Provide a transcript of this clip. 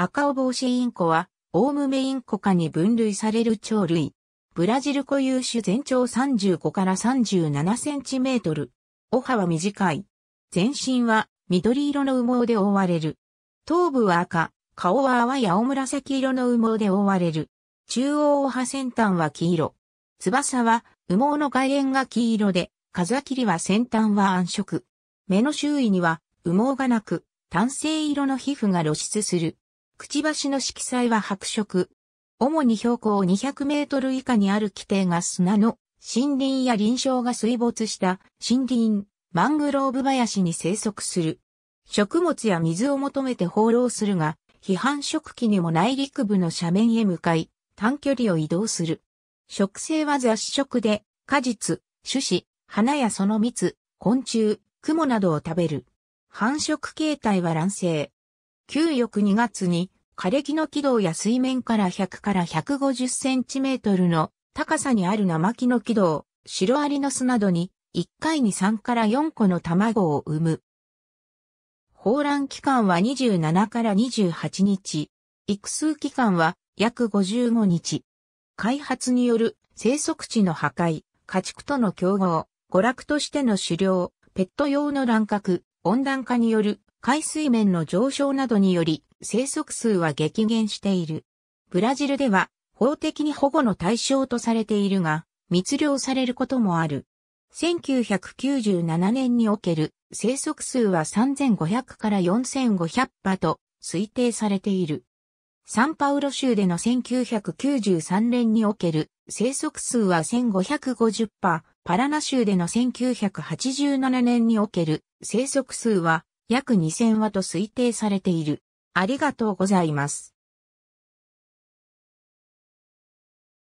赤尾帽子インコは、オウムメインコ科に分類される鳥類。ブラジル固有種全長35から37センチメートル。お歯は短い。全身は緑色の羽毛で覆われる。頭部は赤、顔は淡い青紫色の羽毛で覆われる。中央お歯先端は黄色。翼は羽毛の外縁が黄色で、風切りは先端は暗色。目の周囲には羽毛がなく、単性色の皮膚が露出する。くちばしの色彩は白色。主に標高200メートル以下にある規定が砂の森林や林床が水没した森林、マングローブ林に生息する。食物や水を求めて放浪するが、批判食期にも内陸部の斜面へ向かい、短距離を移動する。食性は雑食で、果実、種子、花やその蜜、昆虫、雲などを食べる。繁殖形態は卵生。旧翌2月に、枯れ木の軌道や水面から100から150センチメートルの高さにある生木の軌道、シロアリの巣などに、1回に3から4個の卵を産む。放卵期間は27から28日。育数期間は約55日。開発による生息地の破壊、家畜との競合、娯楽としての狩猟、ペット用の乱獲、温暖化による海水面の上昇などにより生息数は激減している。ブラジルでは法的に保護の対象とされているが、密漁されることもある。1997年における生息数は3500から4500羽と推定されている。サンパウロ州での1993年における生息数は1550羽、パラナ州での1987年における生息数は約2000話と推定されている。ありがとうございます。